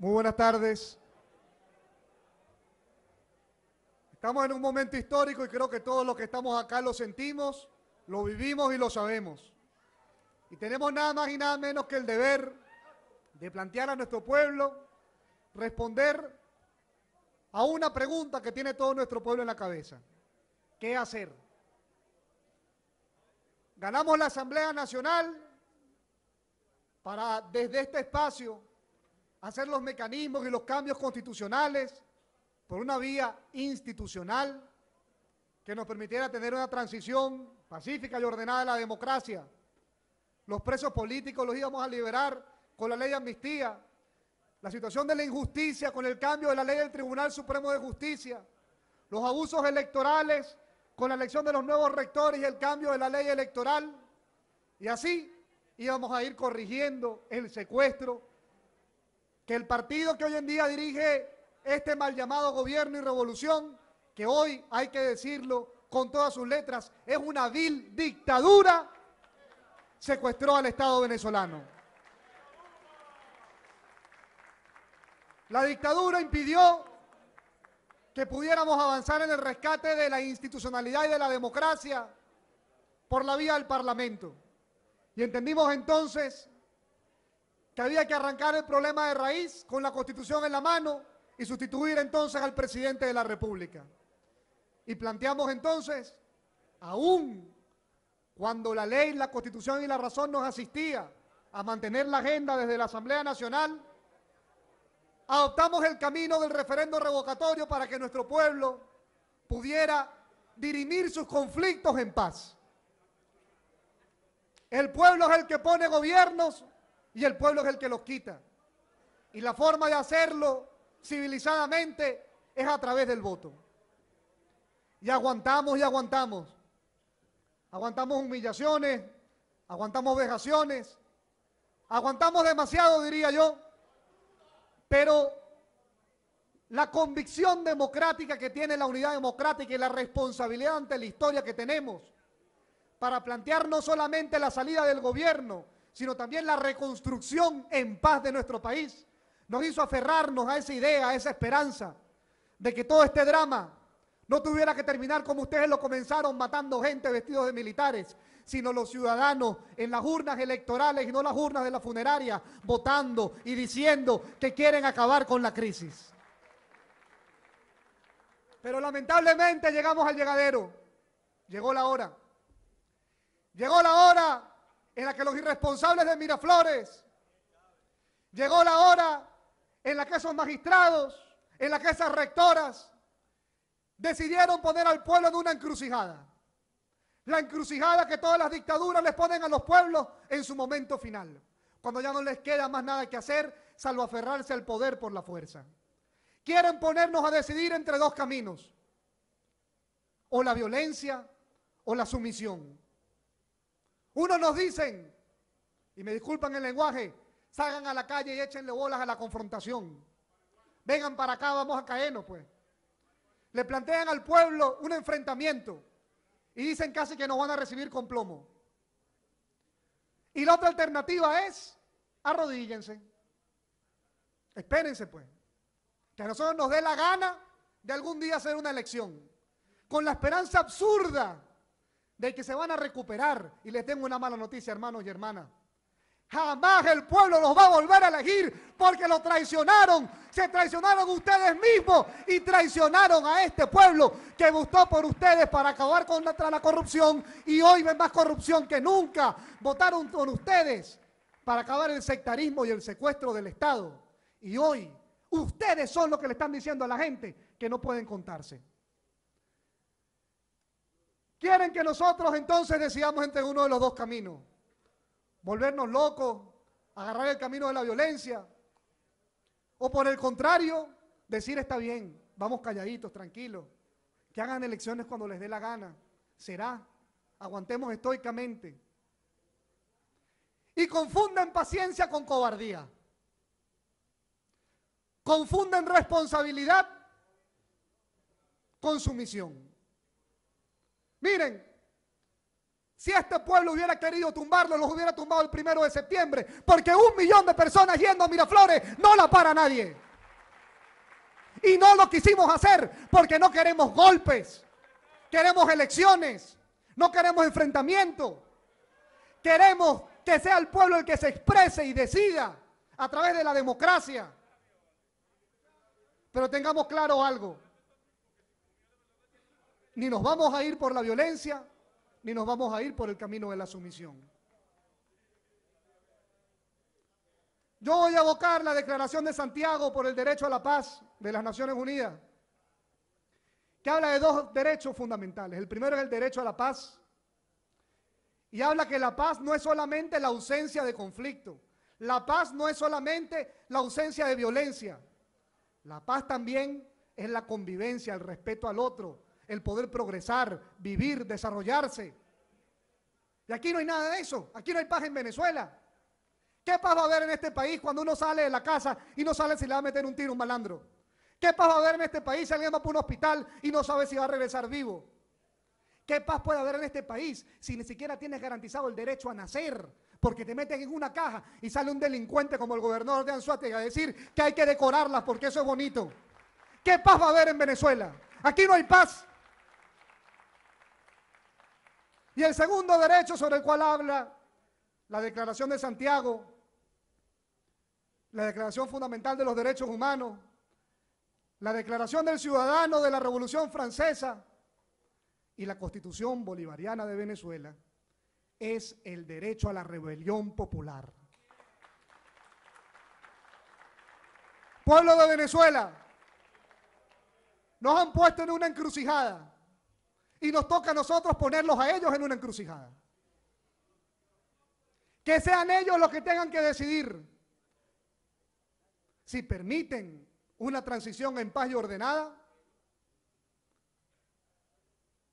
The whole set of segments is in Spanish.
Muy buenas tardes. Estamos en un momento histórico y creo que todos los que estamos acá lo sentimos, lo vivimos y lo sabemos. Y tenemos nada más y nada menos que el deber de plantear a nuestro pueblo, responder a una pregunta que tiene todo nuestro pueblo en la cabeza. ¿Qué hacer? Ganamos la Asamblea Nacional para desde este espacio hacer los mecanismos y los cambios constitucionales por una vía institucional que nos permitiera tener una transición pacífica y ordenada de la democracia. Los presos políticos los íbamos a liberar con la ley de amnistía. La situación de la injusticia con el cambio de la ley del Tribunal Supremo de Justicia. Los abusos electorales con la elección de los nuevos rectores y el cambio de la ley electoral. Y así íbamos a ir corrigiendo el secuestro que el partido que hoy en día dirige este mal llamado gobierno y revolución, que hoy hay que decirlo con todas sus letras, es una vil dictadura, secuestró al Estado venezolano. La dictadura impidió que pudiéramos avanzar en el rescate de la institucionalidad y de la democracia por la vía del Parlamento. Y entendimos entonces que había que arrancar el problema de raíz con la constitución en la mano y sustituir entonces al presidente de la República. Y planteamos entonces, aún cuando la ley, la constitución y la razón nos asistía a mantener la agenda desde la Asamblea Nacional, adoptamos el camino del referendo revocatorio para que nuestro pueblo pudiera dirimir sus conflictos en paz. El pueblo es el que pone gobiernos y el pueblo es el que los quita. Y la forma de hacerlo civilizadamente es a través del voto. Y aguantamos y aguantamos. Aguantamos humillaciones, aguantamos vejaciones, aguantamos demasiado, diría yo, pero la convicción democrática que tiene la unidad democrática y la responsabilidad ante la historia que tenemos para plantear no solamente la salida del gobierno, sino también la reconstrucción en paz de nuestro país, nos hizo aferrarnos a esa idea, a esa esperanza de que todo este drama no tuviera que terminar como ustedes lo comenzaron, matando gente vestidos de militares, sino los ciudadanos en las urnas electorales y no las urnas de la funeraria, votando y diciendo que quieren acabar con la crisis. Pero lamentablemente llegamos al llegadero. Llegó la hora. Llegó la hora en la que los irresponsables de Miraflores, llegó la hora en la que esos magistrados, en la que esas rectoras decidieron poner al pueblo en una encrucijada. La encrucijada que todas las dictaduras les ponen a los pueblos en su momento final, cuando ya no les queda más nada que hacer salvo aferrarse al poder por la fuerza. Quieren ponernos a decidir entre dos caminos, o la violencia o la sumisión. Uno nos dicen, y me disculpan el lenguaje, salgan a la calle y échenle bolas a la confrontación. Vengan para acá, vamos a caernos, pues. Le plantean al pueblo un enfrentamiento y dicen casi que nos van a recibir con plomo. Y la otra alternativa es arrodíllense. Espérense, pues. Que a nosotros nos dé la gana de algún día hacer una elección. Con la esperanza absurda de que se van a recuperar. Y les tengo una mala noticia, hermanos y hermanas. Jamás el pueblo los va a volver a elegir porque lo traicionaron. Se traicionaron ustedes mismos y traicionaron a este pueblo que votó por ustedes para acabar contra la corrupción y hoy ven más corrupción que nunca. Votaron con ustedes para acabar el sectarismo y el secuestro del Estado. Y hoy ustedes son los que le están diciendo a la gente que no pueden contarse. Quieren que nosotros entonces decidamos entre uno de los dos caminos. Volvernos locos, agarrar el camino de la violencia. O por el contrario, decir está bien, vamos calladitos, tranquilos. Que hagan elecciones cuando les dé la gana. Será. Aguantemos estoicamente. Y confunden paciencia con cobardía. Confunden responsabilidad con sumisión. Miren, si este pueblo hubiera querido tumbarlo, los hubiera tumbado el primero de septiembre, porque un millón de personas yendo a Miraflores no la para nadie. Y no lo quisimos hacer porque no queremos golpes, queremos elecciones, no queremos enfrentamiento, queremos que sea el pueblo el que se exprese y decida a través de la democracia. Pero tengamos claro algo, ni nos vamos a ir por la violencia, ni nos vamos a ir por el camino de la sumisión. Yo voy a abocar la Declaración de Santiago por el Derecho a la Paz de las Naciones Unidas, que habla de dos derechos fundamentales. El primero es el derecho a la paz, y habla que la paz no es solamente la ausencia de conflicto, la paz no es solamente la ausencia de violencia, la paz también es la convivencia, el respeto al otro, el poder progresar, vivir, desarrollarse. Y aquí no hay nada de eso. Aquí no hay paz en Venezuela. ¿Qué paz va a haber en este país cuando uno sale de la casa y no sale si le va a meter un tiro un malandro? ¿Qué paz va a haber en este país si alguien por un hospital y no sabe si va a regresar vivo? ¿Qué paz puede haber en este país si ni siquiera tienes garantizado el derecho a nacer? Porque te meten en una caja y sale un delincuente como el gobernador de Anzuate a decir que hay que decorarlas porque eso es bonito. ¿Qué paz va a haber en Venezuela? Aquí no hay paz. Y el segundo derecho sobre el cual habla la Declaración de Santiago, la Declaración Fundamental de los Derechos Humanos, la Declaración del Ciudadano de la Revolución Francesa y la Constitución Bolivariana de Venezuela, es el derecho a la rebelión popular. Pueblo de Venezuela, nos han puesto en una encrucijada y nos toca a nosotros ponerlos a ellos en una encrucijada. Que sean ellos los que tengan que decidir si permiten una transición en paz y ordenada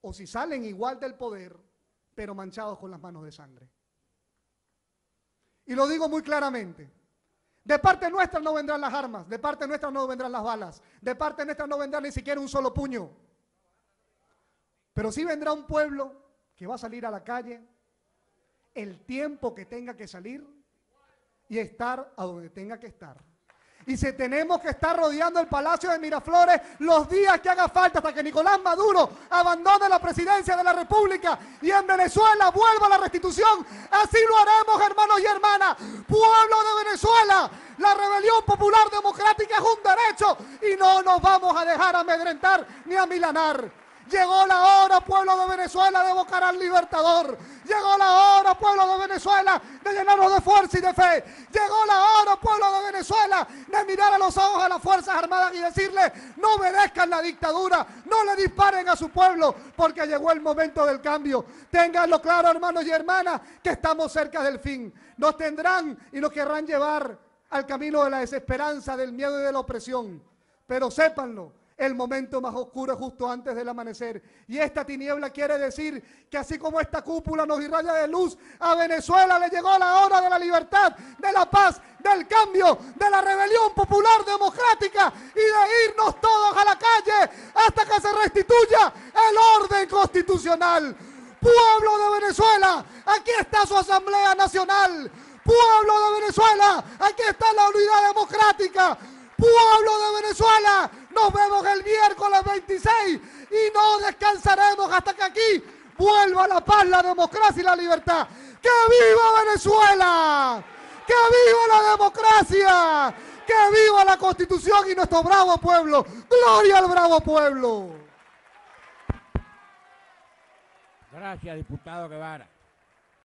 o si salen igual del poder pero manchados con las manos de sangre. Y lo digo muy claramente. De parte nuestra no vendrán las armas, de parte nuestra no vendrán las balas, de parte nuestra no vendrá ni siquiera un solo puño. Pero sí vendrá un pueblo que va a salir a la calle el tiempo que tenga que salir y estar a donde tenga que estar. Y si tenemos que estar rodeando el Palacio de Miraflores los días que haga falta hasta que Nicolás Maduro abandone la presidencia de la República y en Venezuela vuelva la restitución, así lo haremos, hermanos y hermanas. Pueblo de Venezuela, la rebelión popular democrática es un derecho y no nos vamos a dejar amedrentar ni amilanar. Llegó la hora, pueblo de Venezuela, de evocar al libertador. Llegó la hora, pueblo de Venezuela, de llenarnos de fuerza y de fe. Llegó la hora, pueblo de Venezuela, de mirar a los ojos a las Fuerzas Armadas y decirle, no obedezcan la dictadura, no le disparen a su pueblo, porque llegó el momento del cambio. Ténganlo claro, hermanos y hermanas, que estamos cerca del fin. Nos tendrán y nos querrán llevar al camino de la desesperanza, del miedo y de la opresión. Pero sépanlo, el momento más oscuro justo antes del amanecer. Y esta tiniebla quiere decir que así como esta cúpula nos irradia de luz, a Venezuela le llegó la hora de la libertad, de la paz, del cambio, de la rebelión popular democrática y de irnos todos a la calle hasta que se restituya el orden constitucional. Pueblo de Venezuela, aquí está su Asamblea Nacional. Pueblo de Venezuela, aquí está la unidad democrática. Pueblo de Venezuela, nos vemos el miércoles 26 y no descansaremos hasta que aquí vuelva la paz, la democracia y la libertad. ¡Que viva Venezuela! ¡Que viva la democracia! ¡Que viva la constitución y nuestro bravo pueblo! ¡Gloria al bravo pueblo! Gracias, diputado Guevara.